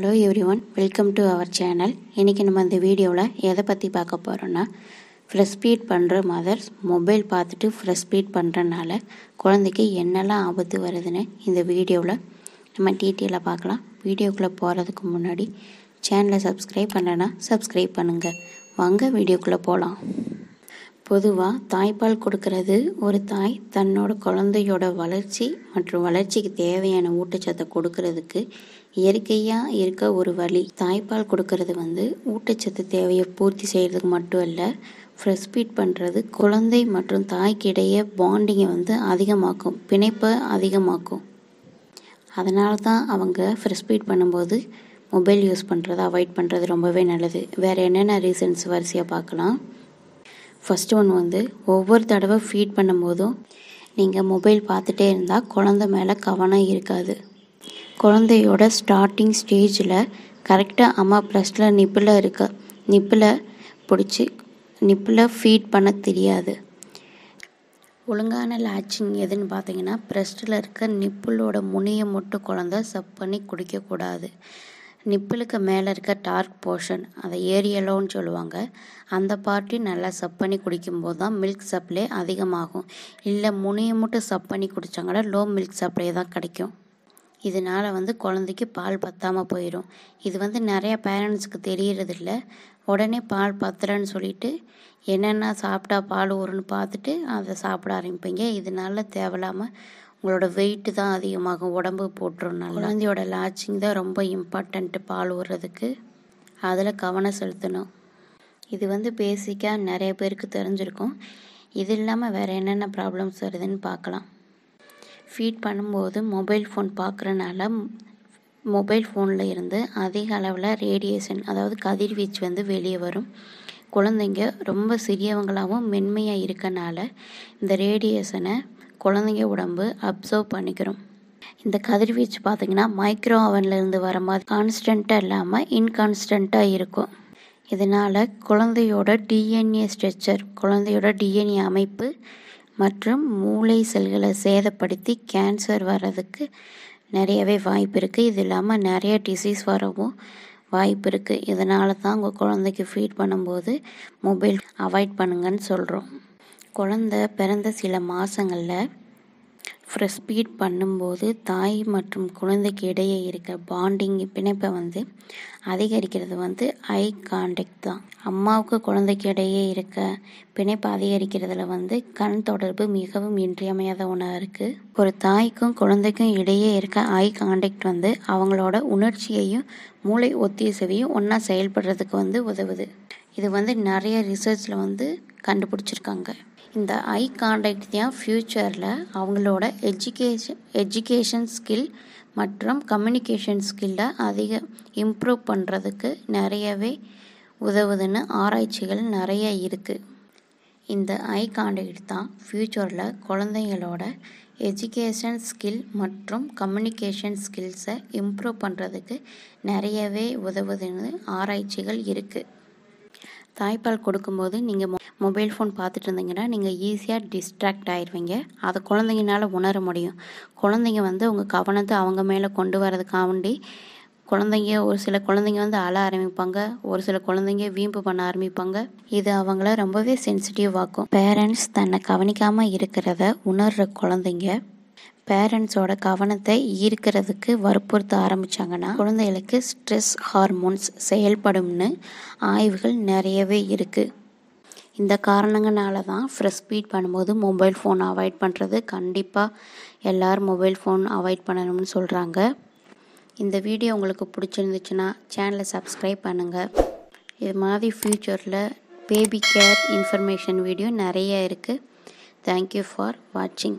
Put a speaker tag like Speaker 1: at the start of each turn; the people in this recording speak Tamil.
Speaker 1: hello everyone welcome to our channel இன்றைக்கி நம்ம இந்த வீடியோவில் எதை பற்றி பார்க்க போகிறோன்னா ஃப்ரெஷ் பண்ணுற மதர்ஸ் மொபைல் பார்த்துட்டு ஃப்ரெஷ் பண்ணுறனால குழந்தைக்கு என்னெல்லாம் ஆபத்து வருதுன்னு இந்த வீடியோவில் நம்ம டீட்டெயிலாக பார்க்கலாம் வீடியோக்குள்ளே போகிறதுக்கு முன்னாடி சேனலை சப்ஸ்கிரைப் பண்ணலைன்னா சப்ஸ்கிரைப் பண்ணுங்கள் வாங்க வீடியோக்குள்ளே போகலாம் பொதுவாக தாய்ப்பால் கொடுக்கறது ஒரு தாய் தன்னோட குழந்தையோட வளர்ச்சி மற்றும் வளர்ச்சிக்கு தேவையான ஊட்டச்சத்தை கொடுக்கறதுக்கு இயற்கையாக இருக்க ஒரு வழி தாய்ப்பால் கொடுக்கறது வந்து ஊட்டச்சத்து தேவையை பூர்த்தி செய்கிறதுக்கு மட்டும் இல்லை ஃப்ரெஷ் ஃபீட் பண்ணுறது குழந்தை மற்றும் தாய்க்கிடையே பாண்டிங்கை வந்து அதிகமாக்கும் பிணைப்பை அதிகமாக்கும் அதனால தான் அவங்க ஃப்ரெஷ் ஃபீட் பண்ணும்போது மொபைல் யூஸ் பண்ணுறதை அவாய்ட் பண்ணுறது ரொம்பவே நல்லது வேறு என்னென்ன ரீசன்ஸ் வரிசையாக பார்க்கலாம் ஃபஸ்ட்டு ஒன் வந்து ஒவ்வொரு தடவை ஃபீட் பண்ணும்போதும் நீங்கள் மொபைல் பார்த்துட்டே இருந்தால் குழந்த மேலே கவனம் இருக்காது குழந்தையோட ஸ்டார்டிங் ஸ்டேஜில் கரெக்டாக அம்மா ப்ளஸ்டில் நிப்பில் இருக்க நிப்பில் பிடிச்சி நிப்பில் ஃபீட் பண்ண தெரியாது ஒழுங்கான லேட்சிங் எதுன்னு பார்த்தீங்கன்னா ப்ரெஸ்டில் இருக்க நிப்பிளோட முனையை மட்டும் குழந்த சப் பண்ணி குடிக்கக்கூடாது நிப்பிளுக்கு மேலே இருக்க டார்க் போர்ஷன் அதை ஏரியலோன்னு சொல்லுவாங்க அந்த பார்ட்டி நல்லா சப் பண்ணி குடிக்கும்போது தான் மில்க் சப்ளை அதிகமாகும் இல்லை முனையை மட்டும் சப் பண்ணி குடித்தாங்கன்னா லோ மில்க் சப்ளை தான் கிடைக்கும் இதனால் வந்து குழந்தைக்கு பால் பத்தாமல் போயிடும் இது வந்து நிறையா பேரண்ட்ஸுக்கு தெரியறதில்ல உடனே பால் பத்துறேன்னு சொல்லிட்டு என்னென்ன சாப்பிட்டா பால் ஊறுன்னு பார்த்துட்டு அதை சாப்பிட ஆரம்பிப்பீங்க இதனால தேவையில்லாமல் உங்களோட வெயிட்டு தான் அதிகமாகும் உடம்பு போட்டுருனால குழந்தையோட லாச்சிங் தான் ரொம்ப இம்பார்ட்டண்ட்டு பால் விடுறதுக்கு அதில் கவனம் செலுத்தணும் இது வந்து பேசிக்காக நிறைய பேருக்கு தெரிஞ்சிருக்கும் இது இல்லாமல் வேறு என்னென்ன ப்ராப்ளம்ஸ் வருதுன்னு பார்க்கலாம் ஃபீட் பண்ணும்போது மொபைல் ஃபோன் பார்க்குறனால மொபைல் ஃபோனில் இருந்து அதிக அளவில் ரேடியேஷன் அதாவது கதிர்வீச்சு வந்து வெளியே வரும் குழந்தைங்க ரொம்ப சிறியவங்களாகவும் மென்மையாக இருக்கனால இந்த ரேடியேஷனை குழந்தைங்க உடம்பு அப்சர்வ் பண்ணிக்கிறோம் இந்த கதிர்வீச்சு பார்த்திங்கன்னா மைக்ரோ அவன்லேருந்து வர மாதிரி கான்ஸ்டண்ட்டாக இல்லாமல் இன்கான்ஸ்டண்ட்டாக இருக்கும் இதனால் குழந்தையோட டிஎன்ஏ ஸ்ட்ரெச்சர் குழந்தையோட டிஎன்ஏ அமைப்பு மற்றும் மூளை செல்களை சேதப்படுத்தி கேன்சர் வர்றதுக்கு நிறையவே வாய்ப்பு இருக்குது இது இல்லாமல் நிறைய டிசீஸ் வரவும் வாய்ப்பு இருக்குது இதனால தான் உங்கள் குழந்தைக்கு ஃபீட் பண்ணும்போது மொபைல் அவாய்ட் பண்ணுங்கன்னு சொல்கிறோம் குழந்த பிறந்த சில மாதங்களில் ஃப்ரெஷ் ஃபீட் பண்ணும்போது தாய் மற்றும் குழந்தைக்கு இடையே இருக்கிற பாண்டிங் பிணைப்பை வந்து அதிகரிக்கிறது வந்து ஐ கான்டெக்ட் தான் அம்மாவுக்கு குழந்தைக்கு இடையே இருக்க பிணைப்பை அதிகரிக்கிறதுல வந்து கண் தொடர்பு மிகவும் இன்றியமையாத ஒன்றாக இருக்குது ஒரு தாய்க்கும் குழந்தைக்கும் இடையே இருக்க ஐ கான்டெக்ட் வந்து அவங்களோட உணர்ச்சியையும் மூளை ஒத்திசைவையும் ஒன்றா செயல்படுறதுக்கு வந்து உதவுது இது வந்து நிறைய ரிசர்ச்சில் வந்து கண்டுபிடிச்சிருக்காங்க இந்த ஐ கான்டாக்ட் தான் ஃப்யூச்சரில் அவங்களோட எஜுகேஷன் எஜுகேஷன் ஸ்கில் மற்றும் கம்யூனிகேஷன் ஸ்கில்ல அதிக இம்ப்ரூவ் பண்ணுறதுக்கு நிறையவே உதவுதுன்னு ஆராய்ச்சிகள் நிறைய இருக்குது இந்த ஐ கான்டாக்ட் தான் ஃப்யூச்சரில் குழந்தைங்களோட எஜுகேஷன் ஸ்கில் மற்றும் கம்யூனிகேஷன் ஸ்கில்ஸை இம்ப்ரூவ் பண்ணுறதுக்கு நிறையவே உதவுதுன்னு ஆராய்ச்சிகள் இருக்குது தாய்ப்பால் கொடுக்கும்போது நீங்கள் மொபைல் ஃபோன் பார்த்துட்டு இருந்தீங்கன்னா நீங்கள் ஈஸியாக டிஸ்ட்ராக்ட் ஆயிடுவீங்க அதை குழந்தைங்கனால உணர முடியும் குழந்தைங்க வந்து உங்கள் கவனத்தை அவங்க மேலே கொண்டு வரதுக்காண்டி குழந்தைங்க ஒரு சில குழந்தைங்க வந்து அழ ஆரம்பிப்பாங்க ஒரு சில குழந்தைங்க வீம்பு பண்ண ஆரம்பிப்பாங்க இது அவங்கள ரொம்பவே சென்சிட்டிவ் ஆக்கும் பேரண்ட்ஸ் தன்னை கவனிக்காமல் இருக்கிறத உணர்கிற குழந்தைங்க பேரண்ட்ஸோட கவனத்தை ஈர்க்கிறதுக்கு வற்புறுத்த ஆரம்பித்தாங்கன்னா குழந்தைகளுக்கு ஸ்ட்ரெஸ் ஹார்மோன்ஸ் செயல்படும்னு ஆய்வுகள் நிறையவே இருக்குது இந்த காரணங்கள்னால தான் ஃப்ரெஷ் ஸ்பீட் பண்ணும்போது மொபைல் ஃபோன் அவாய்ட் பண்ணுறது கண்டிப்பாக எல்லோரும் மொபைல் ஃபோன் அவாய்ட் பண்ணணும்னு சொல்கிறாங்க இந்த வீடியோ உங்களுக்கு பிடிச்சிருந்துச்சுன்னா சேனலை சப்ஸ்கிரைப் பண்ணுங்கள் இது மாதிரி ஃப்யூச்சரில் பேபி கேர் இன்ஃபர்மேஷன் வீடியோ நிறைய இருக்குது தேங்க்யூ ஃபார் வாட்சிங்